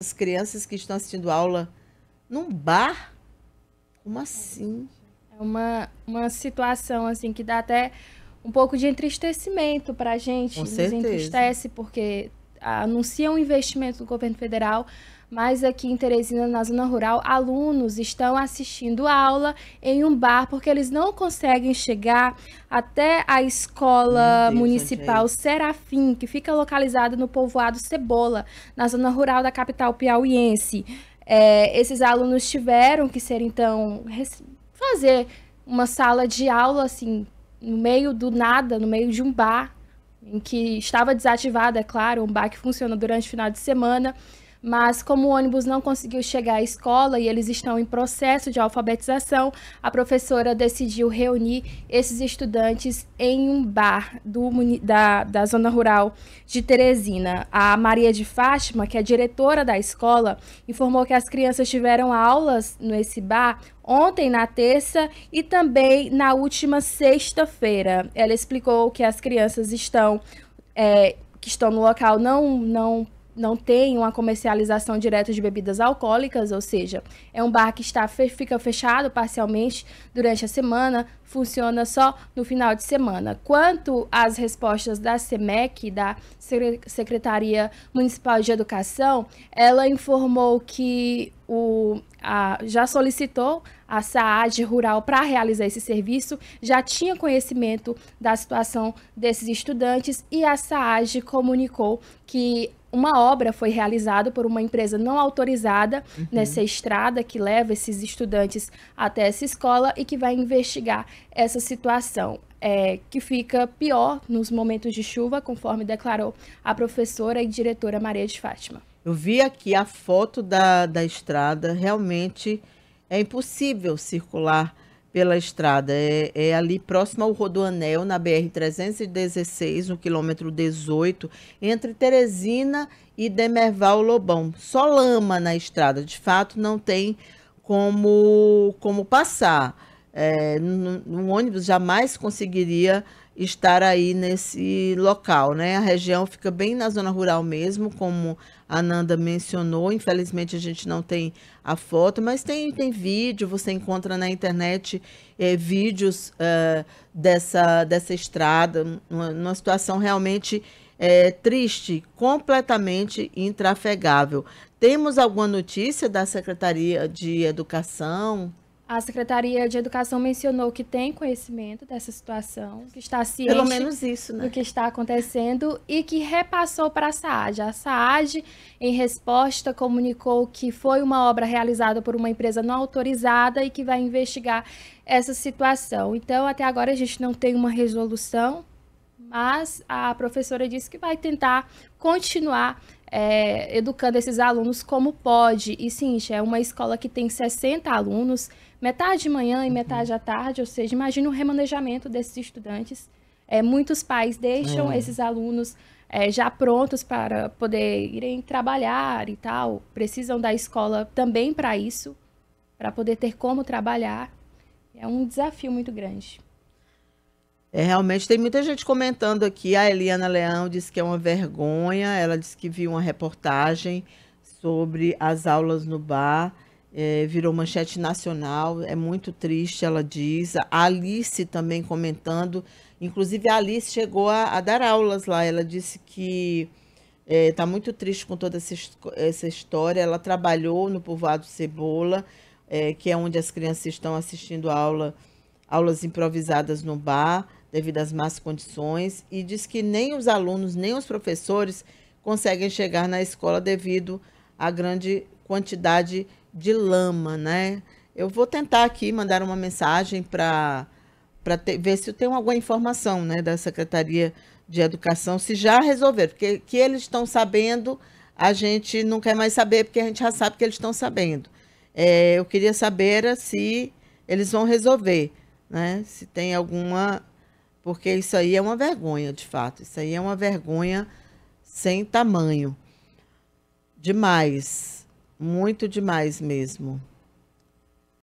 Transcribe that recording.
as crianças que estão assistindo aula num bar? Como assim? É uma, uma situação assim que dá até um pouco de entristecimento para a gente. Com Nos certeza. entristece porque anuncia um investimento do governo federal, mas aqui em Teresina, na zona rural, alunos estão assistindo aula em um bar porque eles não conseguem chegar até a escola Deus, municipal Serafim, que fica localizada no povoado Cebola, na zona rural da capital piauiense. É, esses alunos tiveram que ser, então, fazer uma sala de aula, assim, no meio do nada, no meio de um bar, em que estava desativada, é claro, um que funciona durante o final de semana mas como o ônibus não conseguiu chegar à escola e eles estão em processo de alfabetização, a professora decidiu reunir esses estudantes em um bar do, da, da zona rural de Teresina. A Maria de Fátima, que é diretora da escola, informou que as crianças tiveram aulas nesse bar ontem na terça e também na última sexta-feira. Ela explicou que as crianças estão é, que estão no local não não não tem uma comercialização direta de bebidas alcoólicas, ou seja, é um bar que está, fica fechado parcialmente durante a semana, funciona só no final de semana. Quanto às respostas da SEMEC, da Secretaria Municipal de Educação, ela informou que o, a, já solicitou a SAAD Rural para realizar esse serviço, já tinha conhecimento da situação desses estudantes e a SAAD comunicou que uma obra foi realizada por uma empresa não autorizada uhum. nessa estrada que leva esses estudantes até essa escola e que vai investigar essa situação. É, que fica pior nos momentos de chuva, conforme declarou a professora e diretora Maria de Fátima. Eu vi aqui a foto da, da estrada, realmente é impossível circular pela estrada. É, é, ali próximo ao Rodoanel, na BR-316, no quilômetro 18, entre Teresina e Demerval Lobão. Só lama na estrada, de fato, não tem como, como passar. É, no ônibus jamais conseguiria estar aí nesse local, né? A região fica bem na zona rural mesmo, como a Nanda mencionou. Infelizmente a gente não tem a foto, mas tem, tem vídeo, você encontra na internet é, vídeos eh, dessa, dessa estrada, uma, uma situação realmente é, triste, completamente intrafegável. Temos alguma notícia da Secretaria de Educação? A Secretaria de Educação mencionou que tem conhecimento dessa situação, que está ciente Pelo menos isso, né? do que está acontecendo e que repassou para a SAAD. A SAAD, em resposta, comunicou que foi uma obra realizada por uma empresa não autorizada e que vai investigar essa situação. Então, até agora a gente não tem uma resolução, mas a professora disse que vai tentar continuar é, educando esses alunos como pode. E sim, é uma escola que tem 60 alunos, metade de manhã e metade à tarde, ou seja, imagina o remanejamento desses estudantes. É, muitos pais deixam é. esses alunos é, já prontos para poder irem trabalhar e tal, precisam da escola também para isso, para poder ter como trabalhar. É um desafio muito grande. É, realmente tem muita gente comentando aqui. A Eliana Leão disse que é uma vergonha. Ela disse que viu uma reportagem sobre as aulas no bar. É, virou manchete nacional. É muito triste, ela diz. A Alice também comentando. Inclusive, a Alice chegou a, a dar aulas lá. Ela disse que está é, tá muito triste com toda essa, essa história. Ela trabalhou no povoado Cebola, é, que é onde as crianças estão assistindo aula, aulas improvisadas no bar devido às más condições e diz que nem os alunos nem os professores conseguem chegar na escola devido à grande quantidade de lama, né? Eu vou tentar aqui mandar uma mensagem para ver se eu tenho alguma informação né, da Secretaria de Educação, se já resolver, porque que eles estão sabendo, a gente não quer mais saber, porque a gente já sabe que eles estão sabendo. É, eu queria saber se eles vão resolver, né? Se tem alguma porque isso aí é uma vergonha, de fato. Isso aí é uma vergonha sem tamanho. Demais, muito demais mesmo.